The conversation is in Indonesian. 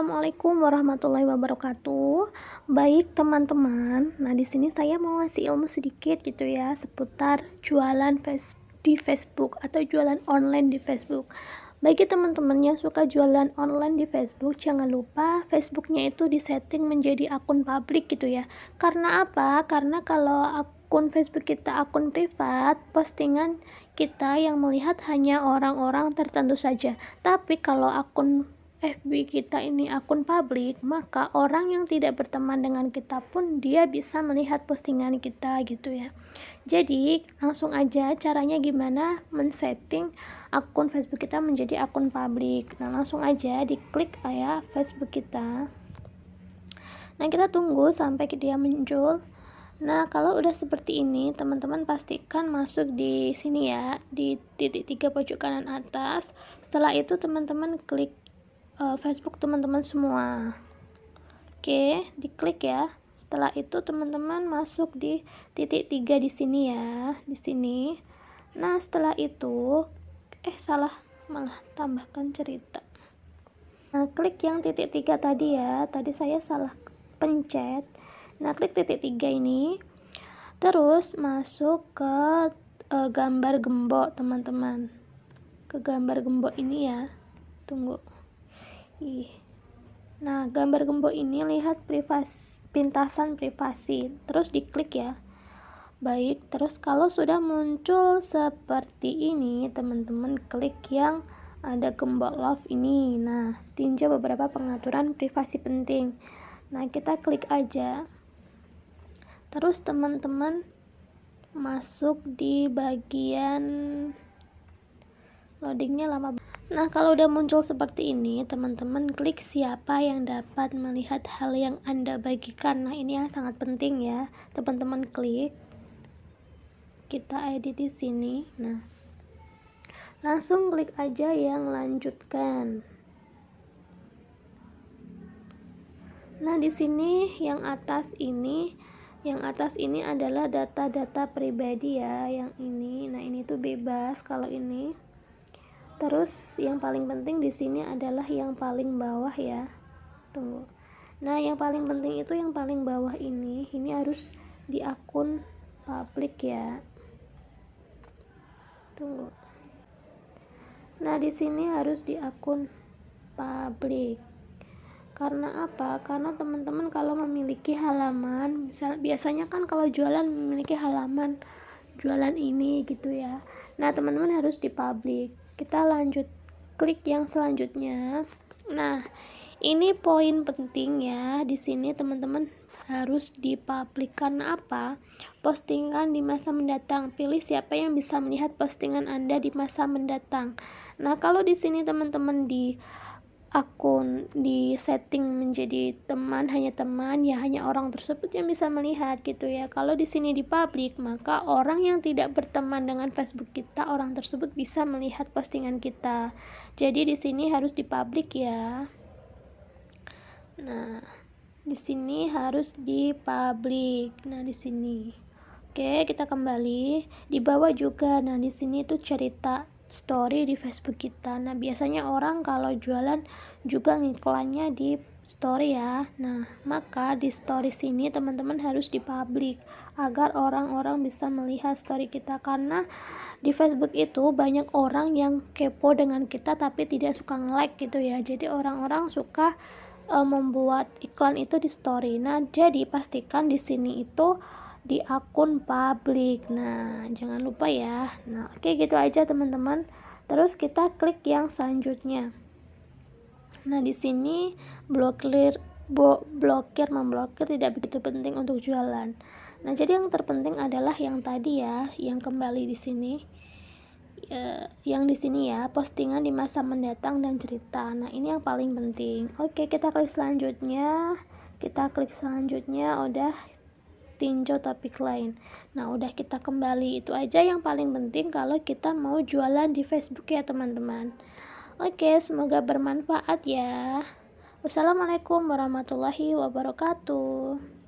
Assalamualaikum warahmatullahi wabarakatuh. Baik teman-teman, nah di sini saya mau ngasih ilmu sedikit gitu ya seputar jualan di Facebook atau jualan online di Facebook. Bagi teman-teman yang suka jualan online di Facebook, jangan lupa Facebooknya itu disetting menjadi akun publik gitu ya. Karena apa? Karena kalau akun Facebook kita akun privat, postingan kita yang melihat hanya orang-orang tertentu saja. Tapi kalau akun FB kita ini akun publik, maka orang yang tidak berteman dengan kita pun dia bisa melihat postingan kita gitu ya. Jadi, langsung aja caranya gimana men-setting akun Facebook kita menjadi akun publik. Nah, langsung aja diklik ah, ya Facebook kita. Nah, kita tunggu sampai dia muncul. Nah, kalau udah seperti ini, teman-teman pastikan masuk di sini ya, di titik tiga pojok kanan atas. Setelah itu, teman-teman klik uh, Facebook teman-teman semua oke diklik ya setelah itu teman-teman masuk di titik tiga di sini ya di sini nah setelah itu eh salah malah tambahkan cerita nah klik yang titik tiga tadi ya tadi saya salah pencet nah klik titik tiga ini terus masuk ke e, gambar gembok teman-teman ke gambar gembok ini ya tunggu Ih. Nah, gambar gembok ini lihat privasi, pintasan privasi. Terus diklik ya. Baik, terus kalau sudah muncul seperti ini, teman-teman klik yang ada gembok love ini. Nah, tinjau beberapa pengaturan privasi penting. Nah, kita klik aja. Terus teman-teman masuk di bagian loadingnya lama Nah, kalau udah muncul seperti ini, teman-teman klik siapa yang dapat melihat hal yang Anda bagikan. Nah, ini yang sangat penting ya. Teman-teman klik. Kita edit di sini. Nah, langsung klik aja yang lanjutkan. Nah, di sini yang atas ini yang atas ini adalah data-data pribadi ya, yang ini. Nah, ini tuh bebas kalau ini Terus yang paling penting di sini adalah yang paling bawah ya. Tunggu. Nah, yang paling penting itu yang paling bawah ini. Ini harus di akun publik ya. Tunggu. Nah, di sini harus di akun publik. Karena apa? Karena teman-teman kalau memiliki halaman, misal biasanya kan kalau jualan memiliki halaman jualan ini gitu ya. Nah, teman-teman harus di publik kita lanjut klik yang selanjutnya nah ini poin penting ya di sini teman-teman harus dipublikkan apa postingan di masa mendatang pilih siapa yang bisa melihat postingan anda di masa mendatang nah kalau di sini teman-teman di akun di setting menjadi teman hanya teman ya hanya orang tersebut yang bisa melihat gitu ya kalau di sini di publik maka orang yang tidak berteman dengan Facebook kita orang tersebut bisa melihat postingan kita jadi di sini harus di publik ya nah di sini harus di publik nah di sini Oke, kita kembali. Di bawah juga. Nah, di sini itu cerita story di Facebook kita. Nah, biasanya orang kalau jualan juga ngiklannya di story ya. Nah, maka di story sini teman-teman harus di publik agar orang-orang bisa melihat story kita karena di Facebook itu banyak orang yang kepo dengan kita tapi tidak suka nge-like gitu ya. Jadi orang-orang suka eh, membuat iklan itu di story. Nah, jadi pastikan di sini itu di akun publik nah jangan lupa ya nah oke okay, gitu aja teman-teman terus kita klik yang selanjutnya nah di sini blokir bo, blokir memblokir tidak begitu penting untuk jualan nah jadi yang terpenting adalah yang tadi ya yang kembali di sini E, yang di sini ya, postingan di masa mendatang dan cerita. Nah, ini yang paling penting. Oke, kita klik selanjutnya. Kita klik selanjutnya, udah tinjau topik lain. Nah, udah kita kembali. Itu aja yang paling penting kalau kita mau jualan di Facebook ya, teman-teman. Oke, semoga bermanfaat ya. Wassalamualaikum warahmatullahi wabarakatuh.